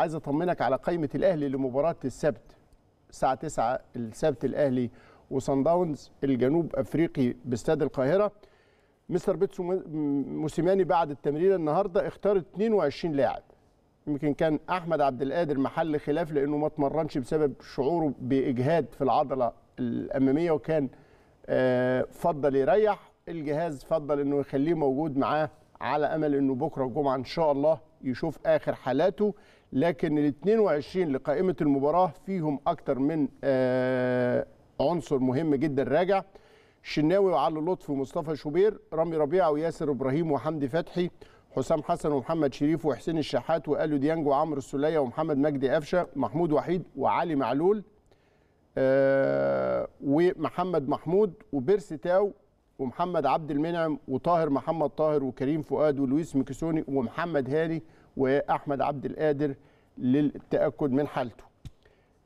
عايز اطمنك على قائمه الاهلي لمباراه السبت الساعه 9 السبت الاهلي وصن داونز الجنوب افريقي باستاد القاهره مستر بيتسو موسيماني بعد التمرير النهارده اختار 22 لاعب يمكن كان احمد عبد القادر محل خلاف لانه ما اتمرنش بسبب شعوره باجهاد في العضله الاماميه وكان آه، فضل يريح الجهاز فضل انه يخليه موجود معاه على امل انه بكره الجمعه ان شاء الله يشوف اخر حالاته لكن ال 22 لقائمه المباراه فيهم اكتر من آه، عنصر مهم جدا راجع شناوي وعلي لطفي ومصطفى شوبير رامي ربيعه وياسر ابراهيم وحمدي فتحي حسام حسن ومحمد شريف وحسين الشحات واليو ديانج وعمرو السلية ومحمد مجدي قفشه محمود وحيد وعلي معلول آه ومحمد محمود وبيرسي تاو ومحمد عبد المنعم وطاهر محمد طاهر وكريم فؤاد ولويس ميكيسوني ومحمد هاني واحمد عبد القادر للتاكد من حالته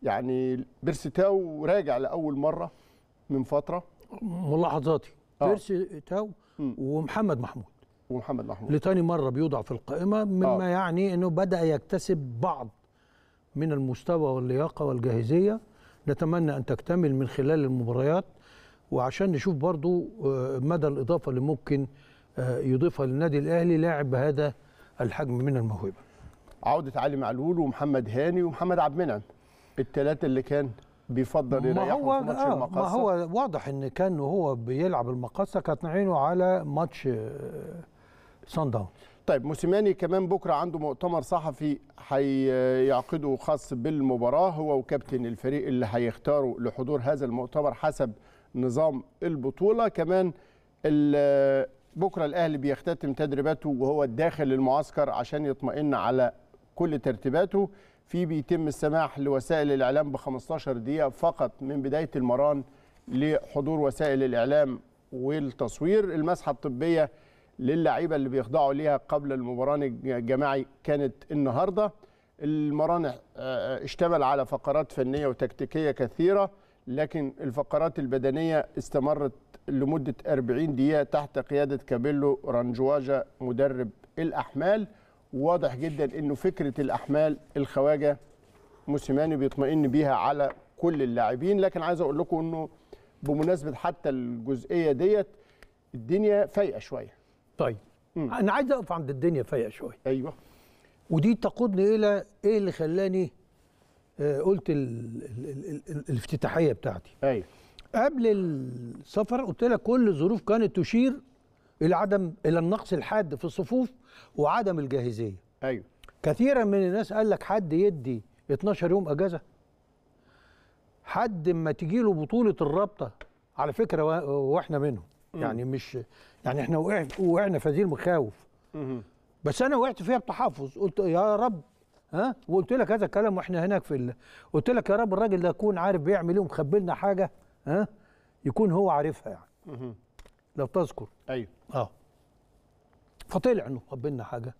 يعني بيرسيتاو راجع لاول مره من فتره ملاحظاتي آه. بيرسيتاو ومحمد محمود ومحمد محمود لتاني مره بيوضع في القائمه مما آه. يعني انه بدا يكتسب بعض من المستوى واللياقه والجاهزيه نتمنى ان تكتمل من خلال المباريات وعشان نشوف برضو آه، مدى الإضافة اللي ممكن آه، يضيفها للنادي الأهلي لاعب بهذا الحجم من الموهبة عودة علي معلول ومحمد هاني ومحمد عبد المنعم الثلاثة اللي كان بيفضل يريحهم في ماتش آه المقاصة ما هو واضح ان كان وهو بيلعب المقاصة كانت عينه على ماتش آه، سان داونز طيب موسيماني كمان بكره عنده مؤتمر صحفي هيعقده خاص بالمباراه هو وكابتن الفريق اللي هيختاروا لحضور هذا المؤتمر حسب نظام البطوله كمان بكره الاهلي بيختتم تدريباته وهو داخل المعسكر عشان يطمئن على كل ترتيباته في بيتم السماح لوسائل الاعلام ب 15 دقيقه فقط من بدايه المران لحضور وسائل الاعلام والتصوير المسحه الطبيه للعيبه اللي بيخضعوا ليها قبل المباراه الجماعي كانت النهارده المران اشتمل على فقرات فنيه وتكتيكيه كثيره لكن الفقرات البدنية استمرت لمدة 40 دقيقة تحت قيادة كابيلو رانجواجا مدرب الأحمال واضح جدا أنه فكرة الأحمال الخواجة موسيماني بيطمئن بيها على كل اللاعبين لكن عايز أقول لكم أنه بمناسبة حتى الجزئية ديت الدنيا فايقة شوية طيب م. أنا عايز أقف عند الدنيا فايقة شوية أيوه ودي تقودني إلى إيه اللي خلاني آه، قلت ال ال ال الافتتاحيه بتاعتي ايوه قبل السفر قلت لك كل الظروف كانت تشير الى عدم الى النقص الحاد في الصفوف وعدم الجاهزيه ايوه كثيرا من الناس قال لك حد يدي 12 يوم اجازه حد ما تجي له بطوله الرابطه على فكره واحنا منهم يعني مش يعني احنا وقعنا في هذه المخاوف بس انا وقعت فيها بتحفظ قلت يا رب ها وقلت لك هذا الكلام واحنا هناك في ال... قلت لك يا رب الراجل ده يكون عارف بيعمل ايه ومخبي لنا حاجه ها يكون هو عارفها يعني لو تذكر ايوه اه فطلع انه مخبي لنا حاجه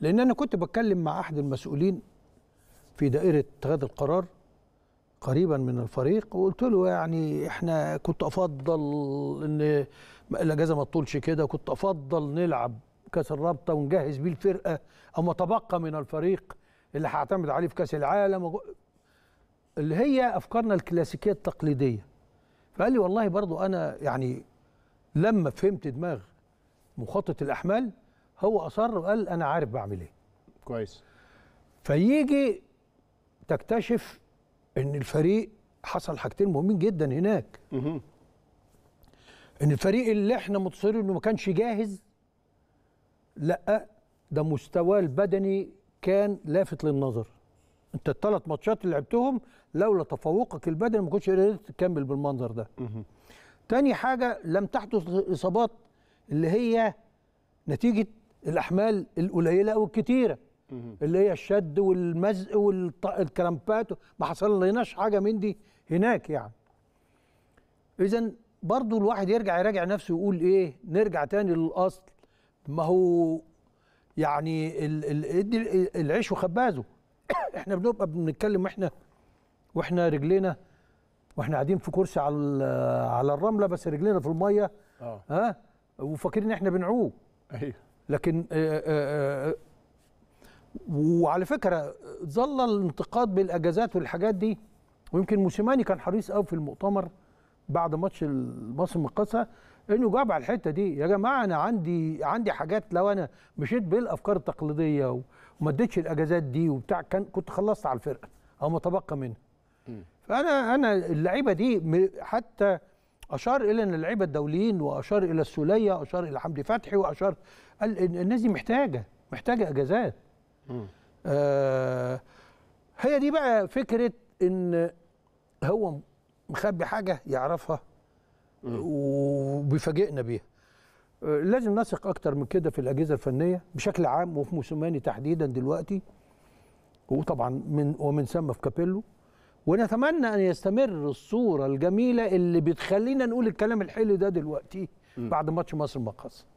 لان انا كنت بتكلم مع احد المسؤولين في دائره اتخاذ القرار قريبا من الفريق وقلت له يعني احنا كنت افضل ان الاجازه ما تطولش كده كنت افضل نلعب كاس الرابطه ونجهز بيه الفرقه او ما تبقى من الفريق اللي هعتمد عليه في كاس العالم وغ... اللي هي افكارنا الكلاسيكيه التقليديه فقال لي والله برضو انا يعني لما فهمت دماغ مخطط الاحمال هو اصر وقال انا عارف بعمل ايه كويس فيجي تكتشف ان الفريق حصل حاجتين مهمين جدا هناك ان الفريق اللي احنا متصرين انه ما كانش جاهز لا ده مستواه البدني كان لافت للنظر انت الثلاث ماتشات اللي لعبتهم لولا تفوقك البدني ما كنتش قدرت تكمل بالمنظر ده تاني حاجه لم تحدث اصابات اللي هي نتيجه الاحمال القليله او الكتيره اللي هي الشد والمزق والكرامبات ما حصل لناش حاجه من دي هناك يعني اذا برضو الواحد يرجع يراجع نفسه ويقول ايه نرجع تاني للاصل ما هو يعني ادي العيش وخبازه احنا بنبقى بنتكلم واحنا واحنا رجلينا واحنا قاعدين في كرسي على على الرمله بس رجلينا في الميه اه ها وفاكرين احنا بنعوم ايوه لكن آآ آه، آآ آه، آه، وعلى فكره ظل الانتقاد بالاجازات والحاجات دي ويمكن موسيماني كان حريص قوي في المؤتمر بعد ماتش مصر المقاصه انه جاب على الحته دي يا جماعه انا عندي عندي حاجات لو انا مشيت بالافكار التقليديه وما اديتش الاجازات دي وبتاع كان كنت خلصت على الفرقه او ما تبقى منها فانا انا اللعيبه دي حتى اشار الى ان اللعيبه الدوليين واشار الى السوليه واشار الى حمدي فتحي واشار قال الناس دي محتاجه محتاجه اجازات آه هي دي بقى فكره ان هو مخبي حاجه يعرفها وبيفاجئنا بيها آه، لازم نثق اكتر من كده في الاجهزه الفنيه بشكل عام وفي موسوماني تحديدا دلوقتي وطبعا من ومن ثم في كابيلو ونتمنى ان يستمر الصوره الجميله اللي بتخلينا نقول الكلام الحلو ده دلوقتي بعد ماتش مصر المقص